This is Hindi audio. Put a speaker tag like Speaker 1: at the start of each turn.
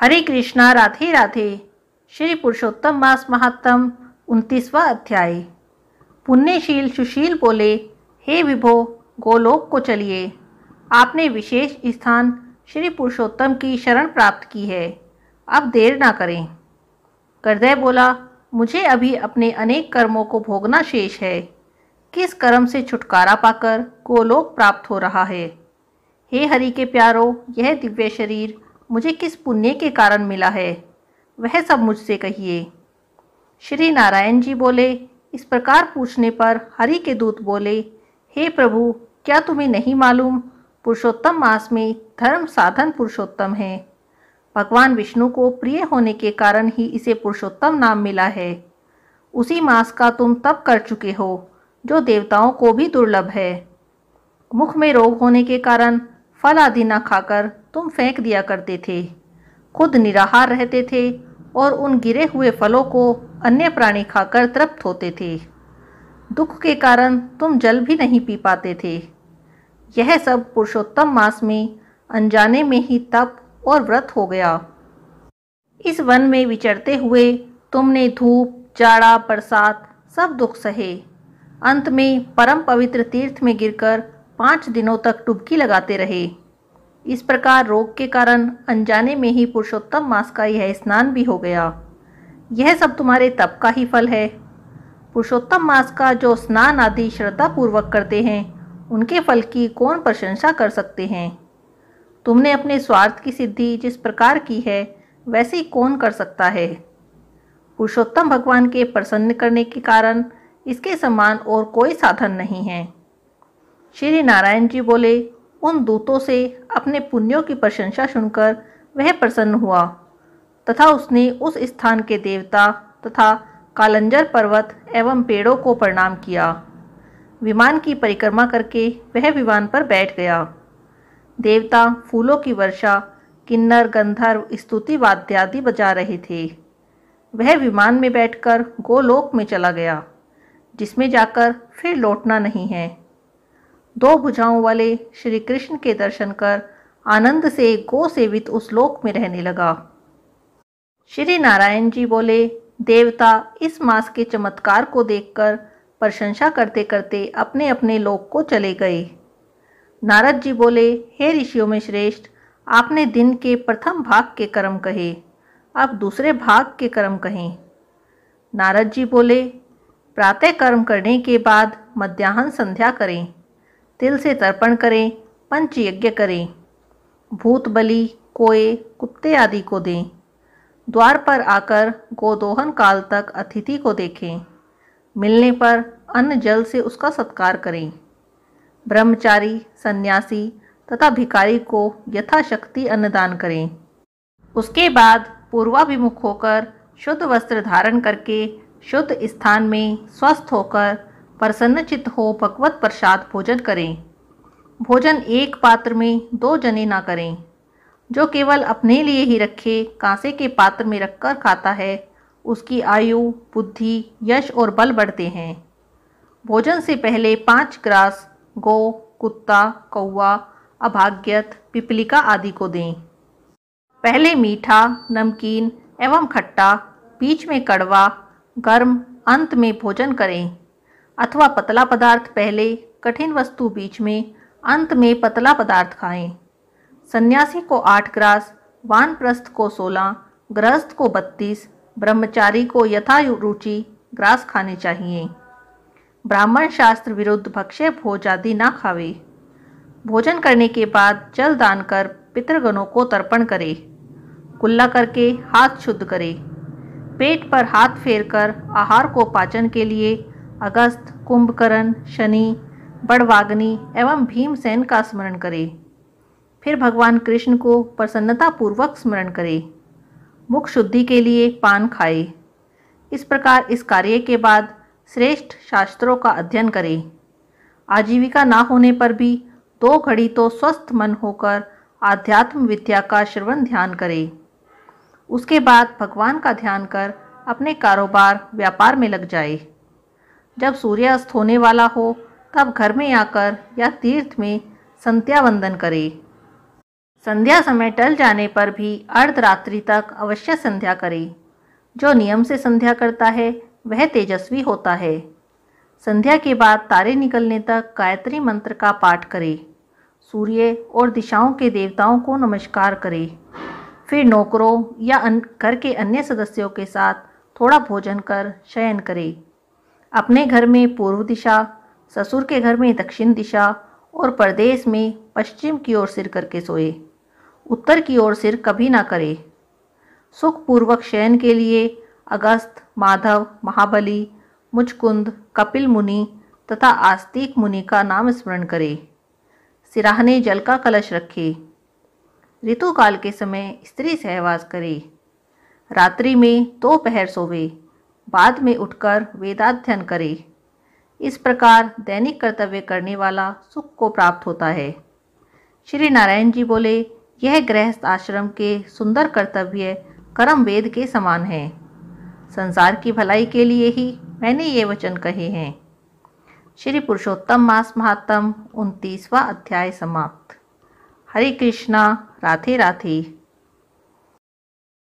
Speaker 1: हरे कृष्णा राधे राधे श्री पुरुषोत्तम मास महात्म उनतीसवा अध्याय पुण्यशील सुशील बोले हे विभो गोलोक को चलिए आपने विशेष स्थान श्री पुरुषोत्तम की शरण प्राप्त की है अब देर ना करें करदय बोला मुझे अभी अपने अनेक कर्मों को भोगना शेष है किस कर्म से छुटकारा पाकर गोलोक प्राप्त हो रहा है हे हरि के प्यारो यह दिव्य शरीर मुझे किस पुण्य के कारण मिला है वह सब मुझसे कहिए श्री नारायण जी बोले इस प्रकार पूछने पर हरि के दूत बोले हे प्रभु क्या तुम्हें नहीं मालूम पुरुषोत्तम मास में धर्म साधन पुरुषोत्तम है भगवान विष्णु को प्रिय होने के कारण ही इसे पुरुषोत्तम नाम मिला है उसी मास का तुम तप कर चुके हो जो देवताओं को भी दुर्लभ है मुख में रोग होने के कारण फल आदि ना खाकर तुम फेंक दिया करते थे खुद निराहार रहते थे और उन गिरे हुए फलों को अन्य प्राणी खाकर तृप्त होते थे दुख के कारण तुम जल भी नहीं पी पाते थे यह सब पुरुषोत्तम मास में अनजाने में ही तप और व्रत हो गया इस वन में विचरते हुए तुमने धूप जाड़ा बरसात सब दुख सहे अंत में परम पवित्र तीर्थ में गिरकर पाँच दिनों तक डुबकी लगाते रहे इस प्रकार रोग के कारण अनजाने में ही पुरुषोत्तम मास का यह स्नान भी हो गया यह सब तुम्हारे तप का ही फल है पुरुषोत्तम मास का जो स्नान आदि श्रद्धापूर्वक करते हैं उनके फल की कौन प्रशंसा कर सकते हैं तुमने अपने स्वार्थ की सिद्धि जिस प्रकार की है वैसे कौन कर सकता है पुरुषोत्तम भगवान के प्रसन्न करने के कारण इसके समान और कोई साधन नहीं है श्री नारायण जी बोले उन दूतों से अपने पुण्यों की प्रशंसा सुनकर वह प्रसन्न हुआ तथा उसने उस स्थान के देवता तथा कालंजर पर्वत एवं पेड़ों को प्रणाम किया विमान की परिक्रमा करके वह विमान पर बैठ गया देवता फूलों की वर्षा किन्नर गंधर्व स्तुति वाद्यादि बजा रहे थे वह विमान में बैठकर गोलोक में चला गया जिसमें जाकर फिर लौटना नहीं है दो भुजाओं वाले श्री कृष्ण के दर्शन कर आनंद से गो सेवित उस लोक में रहने लगा श्री नारायण जी बोले देवता इस मास के चमत्कार को देखकर प्रशंसा करते करते अपने अपने लोक को चले गए नारद जी बोले हे ऋषियों में श्रेष्ठ आपने दिन के प्रथम भाग के कर्म कहे अब दूसरे भाग के कर्म कहें नारद जी बोले प्रातः कर्म करने के बाद मध्याह्न संध्या करें तिल से तर्पण करें पंच यज्ञ करें भूत बलि कोए कुत्ते आदि को दें द्वार पर आकर गोदोहन काल तक अतिथि को देखें मिलने पर अन्न जल से उसका सत्कार करें ब्रह्मचारी सन्यासी तथा भिकारी को यथाशक्ति अन्नदान करें उसके बाद पूर्वाभिमुख होकर शुद्ध वस्त्र धारण करके शुद्ध स्थान में स्वस्थ होकर प्रसन्नचित्त हो पकवत प्रसाद भोजन करें भोजन एक पात्र में दो जने ना करें जो केवल अपने लिए ही रखे कांसे के पात्र में रखकर खाता है उसकी आयु बुद्धि यश और बल बढ़ते हैं भोजन से पहले पाँच ग्रास गो कुत्ता कौवा अभाग्यत पिपलिका आदि को दें पहले मीठा नमकीन एवं खट्टा बीच में कड़वा गर्म अंत में भोजन करें अथवा पतला पदार्थ पहले कठिन वस्तु बीच में अंत में पतला पदार्थ खाएं सन्यासी को आठ ग्रास वानप्रस्थ को सोलह गृहस्थ को बत्तीस ब्रह्मचारी को यथा रुचि ग्रास खाने चाहिए ब्राह्मण शास्त्र विरुद्ध भक्ष्य भोज आदि ना खावे भोजन करने के बाद जल दान कर पितृगणों को तर्पण करे कुल्ला करके हाथ शुद्ध करे पेट पर हाथ फेर कर आहार को पाचन के लिए अगस्त कुंभकर्ण शनि बड़वाग्नि एवं भीमसेन का स्मरण करे फिर भगवान कृष्ण को प्रसन्नतापूर्वक स्मरण करें मुख शुद्धि के लिए पान खाए इस प्रकार इस कार्य के बाद श्रेष्ठ शास्त्रों का अध्ययन करें आजीविका ना होने पर भी दो घड़ी तो स्वस्थ मन होकर आध्यात्म विद्या का श्रवण ध्यान करें उसके बाद भगवान का ध्यान कर अपने कारोबार व्यापार में लग जाए जब सूर्यास्त होने वाला हो तब घर में आकर या तीर्थ में संध्या वंदन करे संध्या समय टल जाने पर भी अर्धरात्रि तक अवश्य संध्या करे जो नियम से संध्या करता है वह तेजस्वी होता है संध्या के बाद तारे निकलने तक गायत्री मंत्र का पाठ करें सूर्य और दिशाओं के देवताओं को नमस्कार करें फिर नौकरों या घर के अन्य सदस्यों के साथ थोड़ा भोजन कर शयन करें अपने घर में पूर्व दिशा ससुर के घर में दक्षिण दिशा और परदेश में पश्चिम की ओर सिर करके सोए उत्तर की ओर सिर कभी ना करे सुखपूर्वक शयन के लिए अगस्त माधव महाबली मुचकुंद कपिल मुनि तथा आस्तिक मुनि का नाम स्मरण करे सिराहने जल का कलश रखे ऋतुकाल के समय स्त्री सहवास करे रात्रि में दो तो पहर सोवे बाद में उठकर वेदाध्ययन करे इस प्रकार दैनिक कर्तव्य करने वाला सुख को प्राप्त होता है श्री नारायण जी बोले यह गृहस्थ आश्रम के सुंदर कर्तव्य कर्म वेद के समान हैं संसार की भलाई के लिए ही मैंने ये वचन कहे हैं श्री पुरुषोत्तम मास महात्म उनतीसवा अध्याय समाप्त हरे कृष्णा राधे राधे